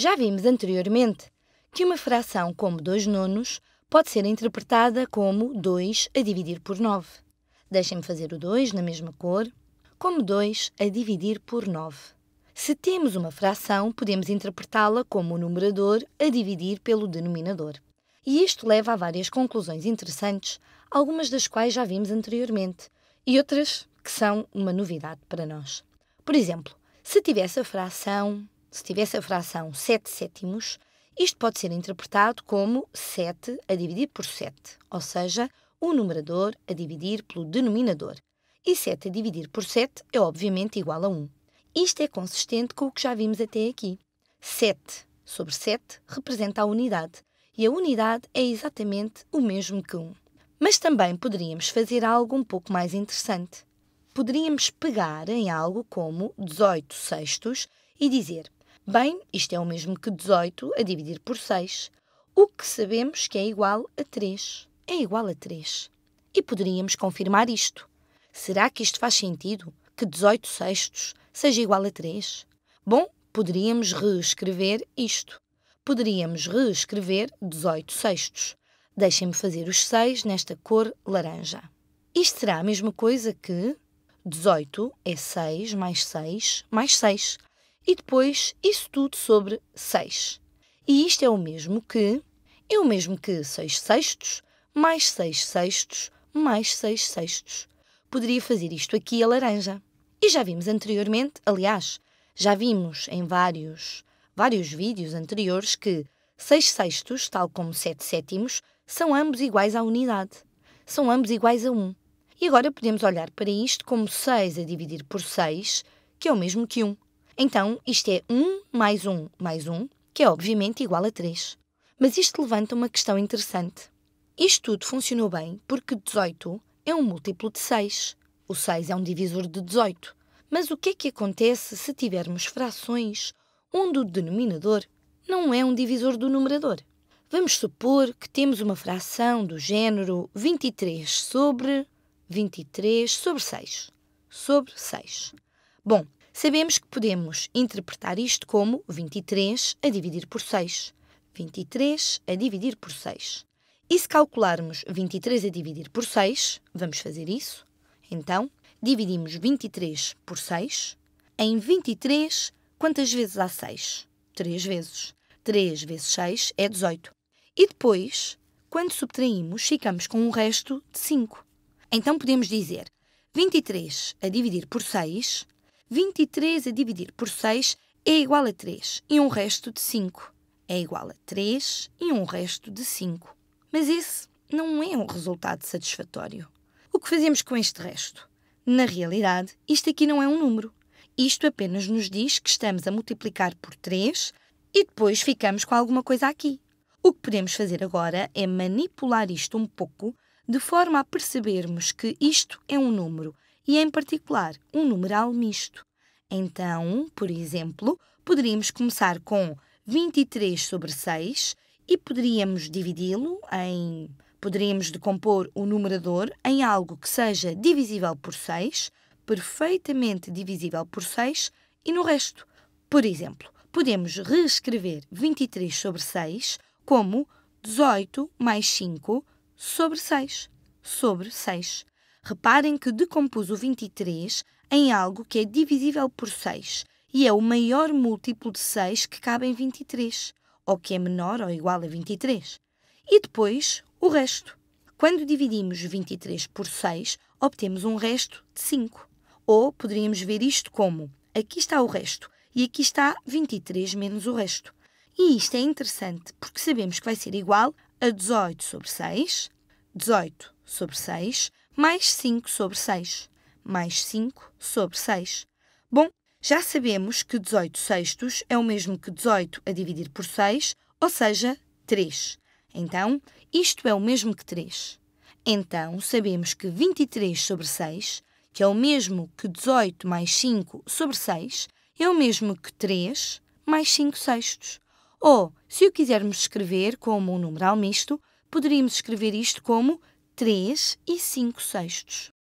Já vimos anteriormente que uma fração como 2 nonos pode ser interpretada como 2 a dividir por 9. Deixem-me fazer o 2 na mesma cor, como 2 a dividir por 9. Se temos uma fração, podemos interpretá-la como o numerador a dividir pelo denominador. E isto leva a várias conclusões interessantes, algumas das quais já vimos anteriormente e outras que são uma novidade para nós. Por exemplo, se tivesse a fração se tivesse a fração 7 sétimos, isto pode ser interpretado como 7 a dividir por 7, ou seja, o numerador a dividir pelo denominador. E 7 a dividir por 7 é obviamente igual a 1. Isto é consistente com o que já vimos até aqui. 7 sobre 7 representa a unidade, e a unidade é exatamente o mesmo que 1. Mas também poderíamos fazer algo um pouco mais interessante. Poderíamos pegar em algo como 18 sextos e dizer Bem, isto é o mesmo que 18 a dividir por 6, o que sabemos que é igual a 3. É igual a 3. E poderíamos confirmar isto. Será que isto faz sentido? Que 18 sextos seja igual a 3? Bom, poderíamos reescrever isto. Poderíamos reescrever 18 sextos. Deixem-me fazer os 6 nesta cor laranja. Isto será a mesma coisa que 18 é 6 mais 6 mais 6 e depois isso tudo sobre 6. E isto é o mesmo que é o mesmo que 6 sextos mais 6 sextos mais 6 sextos. Poderia fazer isto aqui a laranja. E já vimos anteriormente, aliás, já vimos em vários, vários vídeos anteriores que 6 sextos, tal como 7 sétimos, são ambos iguais à unidade. São ambos iguais a 1. E agora podemos olhar para isto como 6 a dividir por 6, que é o mesmo que 1. Então, isto é 1 mais 1 mais 1, que é obviamente igual a 3. Mas isto levanta uma questão interessante. Isto tudo funcionou bem porque 18 é um múltiplo de 6. O 6 é um divisor de 18. Mas o que é que acontece se tivermos frações onde o denominador não é um divisor do numerador? Vamos supor que temos uma fração do género 23 sobre 23 sobre 6. Sobre 6. Bom, Sabemos que podemos interpretar isto como 23 a dividir por 6. 23 a dividir por 6. E se calcularmos 23 a dividir por 6, vamos fazer isso. Então, dividimos 23 por 6. Em 23, quantas vezes há 6? 3 vezes. 3 vezes 6 é 18. E depois, quando subtraímos, ficamos com um resto de 5. Então podemos dizer 23 a dividir por 6 23 a dividir por 6 é igual a 3 e um resto de 5 é igual a 3 e um resto de 5. Mas esse não é um resultado satisfatório. O que fazemos com este resto? Na realidade, isto aqui não é um número. Isto apenas nos diz que estamos a multiplicar por 3 e depois ficamos com alguma coisa aqui. O que podemos fazer agora é manipular isto um pouco de forma a percebermos que isto é um número e, em particular, um numeral misto. Então, por exemplo, poderíamos começar com 23 sobre 6 e poderíamos dividi-lo em. Poderíamos decompor o numerador em algo que seja divisível por 6, perfeitamente divisível por 6 e no resto. Por exemplo, podemos reescrever 23 sobre 6 como 18 mais 5 sobre 6 sobre 6. Reparem que decompus o 23 em algo que é divisível por 6 e é o maior múltiplo de 6 que cabe em 23, ou que é menor ou igual a 23. E depois, o resto. Quando dividimos 23 por 6, obtemos um resto de 5. Ou poderíamos ver isto como: aqui está o resto e aqui está 23 menos o resto. E isto é interessante porque sabemos que vai ser igual a 18 sobre 6, 18 sobre 6 mais 5 sobre 6, mais 5 sobre 6. Bom, já sabemos que 18 sextos é o mesmo que 18 a dividir por 6, ou seja, 3. Então, isto é o mesmo que 3. Então, sabemos que 23 sobre 6, que é o mesmo que 18 mais 5 sobre 6, é o mesmo que 3 mais 5 sextos. Ou, se o quisermos escrever como um numeral misto, poderíamos escrever isto como 3 e 5 sextos.